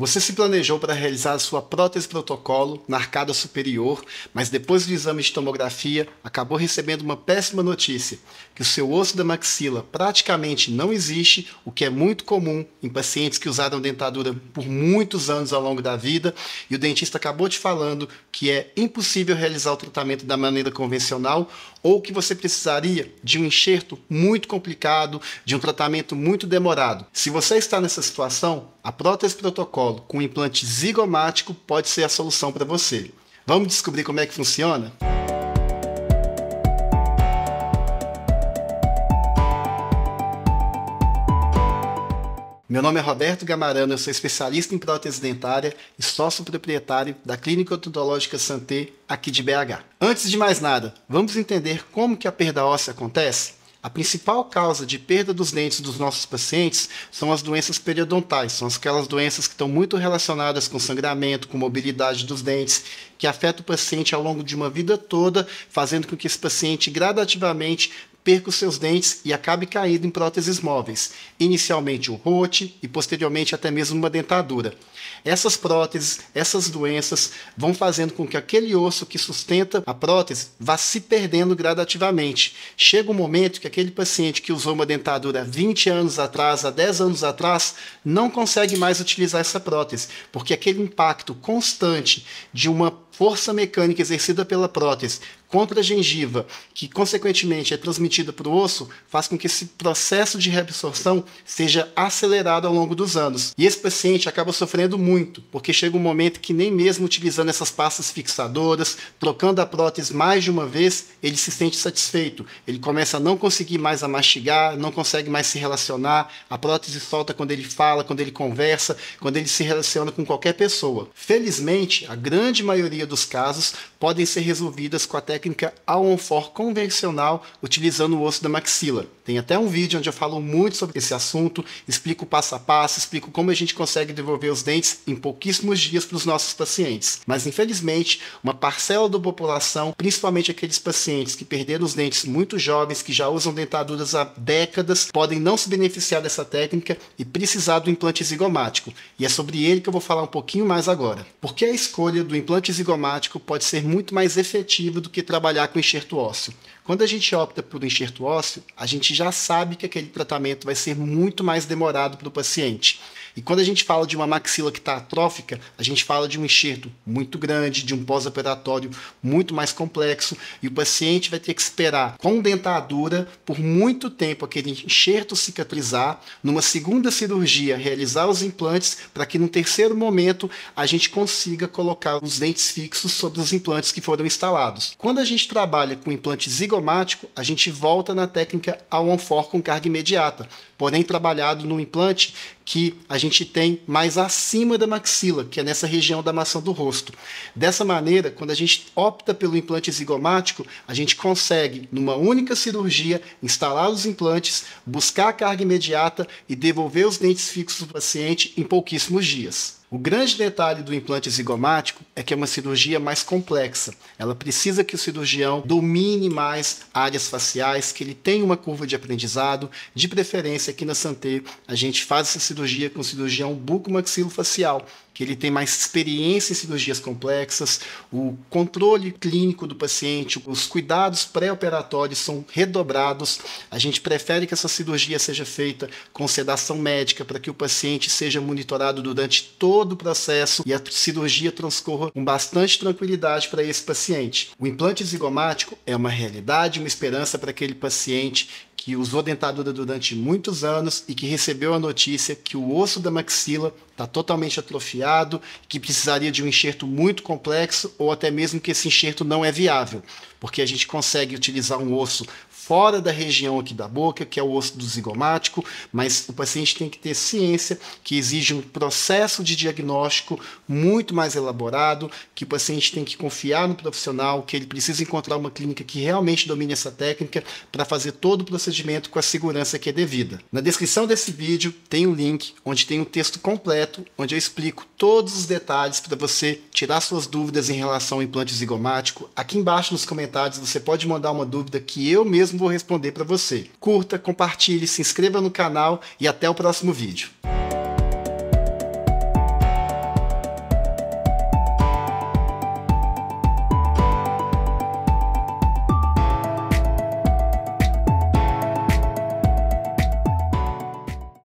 Você se planejou para realizar a sua prótese protocolo na arcada superior, mas depois do exame de tomografia acabou recebendo uma péssima notícia: que o seu osso da maxila praticamente não existe, o que é muito comum em pacientes que usaram dentadura por muitos anos ao longo da vida, e o dentista acabou te falando que é impossível realizar o tratamento da maneira convencional ou que você precisaria de um enxerto muito complicado, de um tratamento muito demorado. Se você está nessa situação, a prótese protocolo com implante zigomático pode ser a solução para você. Vamos descobrir como é que funciona? Meu nome é Roberto Gamarano, eu sou especialista em prótese dentária e sócio proprietário da Clínica Odontológica Santé aqui de BH. Antes de mais nada, vamos entender como que a perda óssea acontece? A principal causa de perda dos dentes dos nossos pacientes são as doenças periodontais, são aquelas doenças que estão muito relacionadas com sangramento, com mobilidade dos dentes, que afeta o paciente ao longo de uma vida toda, fazendo com que esse paciente gradativamente perca os seus dentes e acabe caindo em próteses móveis, inicialmente um rote e posteriormente até mesmo uma dentadura. Essas próteses, essas doenças vão fazendo com que aquele osso que sustenta a prótese vá se perdendo gradativamente. Chega um momento que aquele paciente que usou uma dentadura 20 anos atrás, há 10 anos atrás, não consegue mais utilizar essa prótese, porque aquele impacto constante de uma força mecânica exercida pela prótese contra a gengiva, que consequentemente é transmitida para o osso, faz com que esse processo de reabsorção seja acelerado ao longo dos anos. E esse paciente acaba sofrendo muito, porque chega um momento que nem mesmo utilizando essas pastas fixadoras, trocando a prótese mais de uma vez, ele se sente satisfeito. Ele começa a não conseguir mais a mastigar, não consegue mais se relacionar, a prótese solta quando ele fala, quando ele conversa, quando ele se relaciona com qualquer pessoa. Felizmente, a grande maioria dos casos, podem ser resolvidas com a técnica Alonfor convencional utilizando o osso da maxila. Tem até um vídeo onde eu falo muito sobre esse assunto, explico passo a passo, explico como a gente consegue devolver os dentes em pouquíssimos dias para os nossos pacientes. Mas infelizmente, uma parcela da população, principalmente aqueles pacientes que perderam os dentes muito jovens, que já usam dentaduras há décadas, podem não se beneficiar dessa técnica e precisar do implante zigomático. E é sobre ele que eu vou falar um pouquinho mais agora. Porque a escolha do implante zigomático pode ser muito mais efetivo do que trabalhar com enxerto ósseo. Quando a gente opta por enxerto ósseo, a gente já sabe que aquele tratamento vai ser muito mais demorado para o paciente. E quando a gente fala de uma maxila que está atrófica, a gente fala de um enxerto muito grande, de um pós-operatório muito mais complexo, e o paciente vai ter que esperar com dentadura por muito tempo aquele enxerto cicatrizar, numa segunda cirurgia realizar os implantes, para que no terceiro momento a gente consiga colocar os dentes fixos sobre os implantes que foram instalados. Quando a gente trabalha com implante zigomático, a gente volta na técnica ao on com carga imediata, porém trabalhado no implante que a gente tem mais acima da maxila, que é nessa região da maçã do rosto. Dessa maneira, quando a gente opta pelo implante zigomático, a gente consegue, numa única cirurgia, instalar os implantes, buscar a carga imediata e devolver os dentes fixos do paciente em pouquíssimos dias. O grande detalhe do implante zigomático é que é uma cirurgia mais complexa. Ela precisa que o cirurgião domine mais áreas faciais, que ele tenha uma curva de aprendizado. De preferência, aqui na Santé, a gente faz essa cirurgia com cirurgião bucomaxilofacial, que ele tem mais experiência em cirurgias complexas, o controle clínico do paciente, os cuidados pré-operatórios são redobrados. A gente prefere que essa cirurgia seja feita com sedação médica para que o paciente seja monitorado durante todo o processo e a cirurgia transcorra com bastante tranquilidade para esse paciente. O implante zigomático é uma realidade, uma esperança para aquele paciente que usou dentadura durante muitos anos e que recebeu a notícia que o osso da maxila está totalmente atrofiado, que precisaria de um enxerto muito complexo ou até mesmo que esse enxerto não é viável, porque a gente consegue utilizar um osso fora da região aqui da boca, que é o osso do zigomático, mas o paciente tem que ter ciência que exige um processo de diagnóstico muito mais elaborado, que o paciente tem que confiar no profissional, que ele precisa encontrar uma clínica que realmente domine essa técnica para fazer todo o procedimento com a segurança que é devida. Na descrição desse vídeo tem um link onde tem um texto completo, onde eu explico todos os detalhes para você tirar suas dúvidas em relação ao implante zigomático. Aqui embaixo nos comentários você pode mandar uma dúvida que eu mesmo vou responder para você. Curta, compartilhe, se inscreva no canal e até o próximo vídeo.